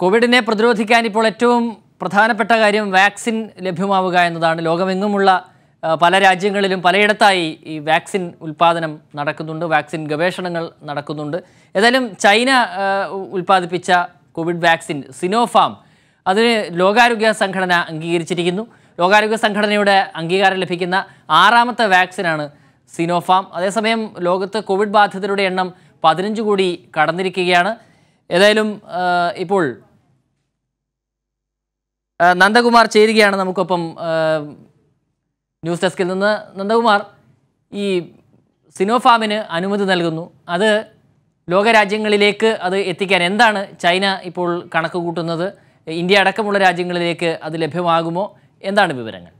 കോവിഡിനെ പ്രതിരോധിക്കാൻ ഇപ്പോൾ ഏറ്റവും പ്രധാനപ്പെട്ട കാര്യം വാക്സിൻ ലഭ്യമാവുക എന്നതാണ് ലോകമെങ്ങുമുള്ള പല രാജ്യങ്ങളിലും പലയിടത്തായി ഈ വാക്സിൻ ഉൽപ്പാദനം നടക്കുന്നുണ്ട് വാക്സിൻ ഗവേഷണങ്ങൾ നടക്കുന്നുണ്ട് ഏതായാലും ചൈന ഉൽപ്പാദിപ്പിച്ച കോവിഡ് വാക്സിൻ സിനോഫാം അതിന് ലോകാരോഗ്യ സംഘടന അംഗീകരിച്ചിരിക്കുന്നു ലോകാരോഗ്യ സംഘടനയുടെ അംഗീകാരം ലഭിക്കുന്ന ആറാമത്തെ വാക്സിനാണ് സിനോഫാം അതേസമയം ലോകത്ത് കോവിഡ് ബാധിതരുടെ എണ്ണം പതിനഞ്ച് കോടി കടന്നിരിക്കുകയാണ് ഏതായാലും ഇപ്പോൾ നന്ദകുമാർ ചേരുകയാണ് നമുക്കൊപ്പം ന്യൂസ് ഡെസ്കിൽ നിന്ന് നന്ദകുമാർ ഈ സിനോഫാമിന് അനുമതി നൽകുന്നു അത് ലോകരാജ്യങ്ങളിലേക്ക് അത് എത്തിക്കാൻ എന്താണ് ചൈന ഇപ്പോൾ കണക്ക് കൂട്ടുന്നത് ഇന്ത്യ അടക്കമുള്ള രാജ്യങ്ങളിലേക്ക് അത് ലഭ്യമാകുമോ എന്താണ് വിവരങ്ങൾ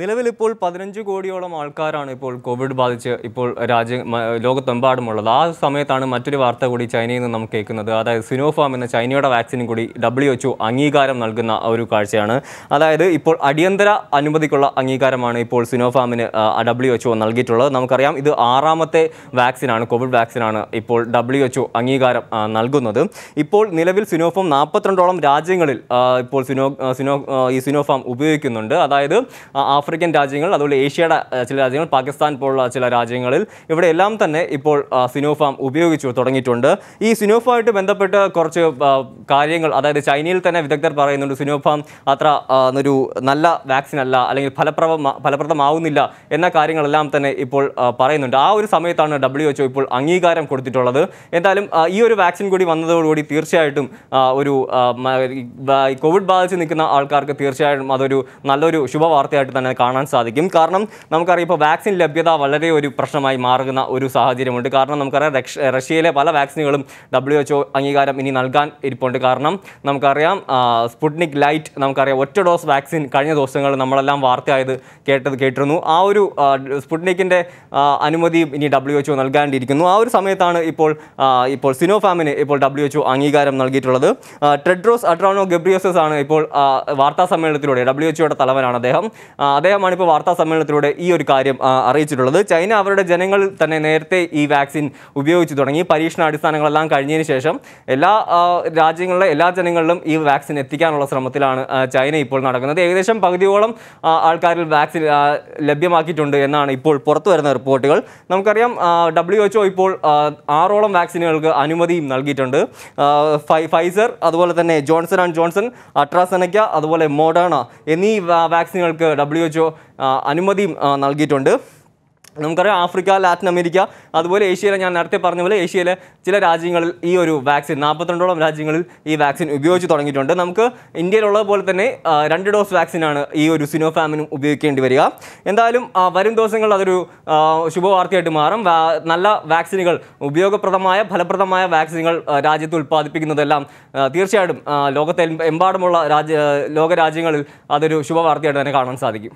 നിലവിലിപ്പോൾ പതിനഞ്ച് കോടിയോളം ആൾക്കാരാണ് ഇപ്പോൾ കോവിഡ് ബാധിച്ച് ഇപ്പോൾ രാജ്യ ലോകത്തെമ്പാടുമുള്ളത് ആ സമയത്താണ് മറ്റൊരു വാർത്ത കൂടി ചൈനയിൽ നിന്ന് നമുക്ക് കേൾക്കുന്നത് അതായത് സിനോഫാം എന്ന ചൈനയുടെ വാക്സിനും കൂടി ഡബ്ല്യു എച്ച് അംഗീകാരം നൽകുന്ന ഒരു കാഴ്ചയാണ് അതായത് ഇപ്പോൾ അടിയന്തര അനുമതിക്കുള്ള അംഗീകാരമാണ് ഇപ്പോൾ സിനോഫാമിന് ഡബ്ല്യു എച്ച് നൽകിയിട്ടുള്ളത് നമുക്കറിയാം ഇത് ആറാമത്തെ വാക്സിനാണ് കോവിഡ് വാക്സിനാണ് ഇപ്പോൾ ഡബ്ല്യു എച്ച് അംഗീകാരം നൽകുന്നത് ഇപ്പോൾ നിലവിൽ സിനോഫാം നാൽപ്പത്തിരണ്ടോളം രാജ്യങ്ങളിൽ ഇപ്പോൾ സിനോ സിനോ ഈ സിനോഫാം ഉപയോഗിക്കുന്നുണ്ട് അതായത് ആഫ്രിക്കൻ രാജ്യങ്ങൾ അതുപോലെ ഏഷ്യയുടെ ചില രാജ്യങ്ങൾ പാകിസ്ഥാൻ പോലുള്ള ചില രാജ്യങ്ങളിൽ ഇവിടെ എല്ലാം തന്നെ ഇപ്പോൾ സിനോഫാം ഉപയോഗിച്ചു തുടങ്ങിയിട്ടുണ്ട് ഈ സിനോഫായിട്ട് ബന്ധപ്പെട്ട് കുറച്ച് കാര്യങ്ങൾ അതായത് ചൈനയിൽ തന്നെ വിദഗ്ധർ പറയുന്നുണ്ട് സിനോഫാം അത്ര ഒരു നല്ല വാക്സിൻ അല്ല അല്ലെങ്കിൽ ഫലപ്രവ ഫലപ്രദമാവുന്നില്ല എന്ന കാര്യങ്ങളെല്ലാം തന്നെ ഇപ്പോൾ പറയുന്നുണ്ട് ആ ഒരു സമയത്താണ് ഡബ്ല്യു എച്ച് ഇപ്പോൾ അംഗീകാരം കൊടുത്തിട്ടുള്ളത് എന്തായാലും ഈ ഒരു വാക്സിൻ കൂടി വന്നതോടുകൂടി തീർച്ചയായിട്ടും ഒരു കോവിഡ് ബാധിച്ച് നിൽക്കുന്ന ആൾക്കാർക്ക് തീർച്ചയായിട്ടും അതൊരു നല്ലൊരു ശുഭവാർത്തയായിട്ട് തീർച്ചയായിട്ടും തന്നെ കാണാൻ സാധിക്കും കാരണം നമുക്കറിയാം ഇപ്പോൾ വാക്സിൻ ലഭ്യത വളരെ ഒരു പ്രശ്നമായി മാറുന്ന ഒരു സാഹചര്യമുണ്ട് കാരണം നമുക്കറിയാം റഷ്യയിലെ പല വാക്സിനുകളും ഡബ്ല്യു എച്ച്ഒ അംഗീകാരം ഇനി നൽകാൻ ഇരിപ്പുണ്ട് കാരണം നമുക്കറിയാം സ്പുട്നിക് ലൈറ്റ് നമുക്കറിയാം ഒറ്റ ഡോസ് വാക്സിൻ കഴിഞ്ഞ ദിവസങ്ങൾ നമ്മളെല്ലാം വാർത്തയായത് കേട്ടത് കേട്ടിരുന്നു ആ ഒരു സ്പുട്നിക്കിൻ്റെ അനുമതിയും ഇനി ഡബ്ല്യു എച്ച്ഒ നൽകാണ്ടിരിക്കുന്നു ആ ഒരു സമയത്താണ് ഇപ്പോൾ ഇപ്പോൾ സിനോഫാമിന് ഇപ്പോൾ ഡബ്ല്യു എച്ച്ഒ അംഗീകാരം നൽകിയിട്ടുള്ളത് ട്രെഡ്രോസ് അട്രാനോ ഗബ്രിയോസസ് ആണ് ഇപ്പോൾ വാർത്താ സമ്മേളനത്തിലൂടെ ഡബ്ല്യു എച്ച്ഒയുടെ തലവനാണ് അദ്ദേഹം അദ്ദേഹമാണ് ഇപ്പോൾ വാർത്താ സമ്മേളനത്തിലൂടെ ഈ ഒരു കാര്യം അറിയിച്ചിട്ടുള്ളത് ചൈന അവരുടെ ജനങ്ങൾ തന്നെ നേരത്തെ ഈ വാക്സിൻ ഉപയോഗിച്ചു തുടങ്ങി പരീക്ഷണാടിസ്ഥാനങ്ങളെല്ലാം കഴിഞ്ഞതിന് ശേഷം എല്ലാ രാജ്യങ്ങളിലെ എല്ലാ ജനങ്ങളിലും ഈ വാക്സിൻ എത്തിക്കാനുള്ള ശ്രമത്തിലാണ് ചൈന ഇപ്പോൾ നടക്കുന്നത് ഏകദേശം പകുതിയോളം ആൾക്കാരിൽ വാക്സിൻ ലഭ്യമാക്കിയിട്ടുണ്ട് എന്നാണ് ഇപ്പോൾ പുറത്തു വരുന്ന റിപ്പോർട്ടുകൾ നമുക്കറിയാം ഡബ്ല്യു എച്ച്ഒ ഇപ്പോൾ ആറോളം വാക്സിനുകൾക്ക് അനുമതിയും നൽകിയിട്ടുണ്ട് ഫൈസർ അതുപോലെ തന്നെ ജോൺസൺ ആൻഡ് ജോൺസൺ അട്രാസെനക്ക അതുപോലെ മോഡേണ എന്നീ വാക്സിനുകൾക്ക് ഡബ്ല്യു എച്ച് ഒ അനുമതിയും നൽകിയിട്ടുണ്ട് നമുക്കറിയാം ആഫ്രിക്ക ലാറ്റിൻ അമേരിക്ക അതുപോലെ ഏഷ്യയിലെ ഞാൻ നേരത്തെ പറഞ്ഞ പോലെ ഏഷ്യയിലെ ചില രാജ്യങ്ങളിൽ ഈ ഒരു വാക്സിൻ നാൽപ്പത്തിരണ്ടോളം രാജ്യങ്ങളിൽ ഈ വാക്സിൻ ഉപയോഗിച്ച് തുടങ്ങിയിട്ടുണ്ട് നമുക്ക് ഇന്ത്യയിലുള്ളത് പോലെ തന്നെ രണ്ട് ഡോസ് വാക്സിനാണ് ഈ ഒരു സിനോഫാമിനും ഉപയോഗിക്കേണ്ടി വരിക എന്തായാലും വരും ദിവസങ്ങളിൽ അതൊരു ശുഭവാർത്തയായിട്ട് മാറും നല്ല വാക്സിനുകൾ ഉപയോഗപ്രദമായ ഫലപ്രദമായ വാക്സിനുകൾ രാജ്യത്ത് ഉൽപ്പാദിപ്പിക്കുന്നതെല്ലാം തീർച്ചയായിട്ടും ലോകത്തെ എമ്പാടുമുള്ള രാജ്യ ലോകരാജ്യങ്ങളിൽ അതൊരു ശുഭവാർത്തയായിട്ട് തന്നെ കാണാൻ സാധിക്കും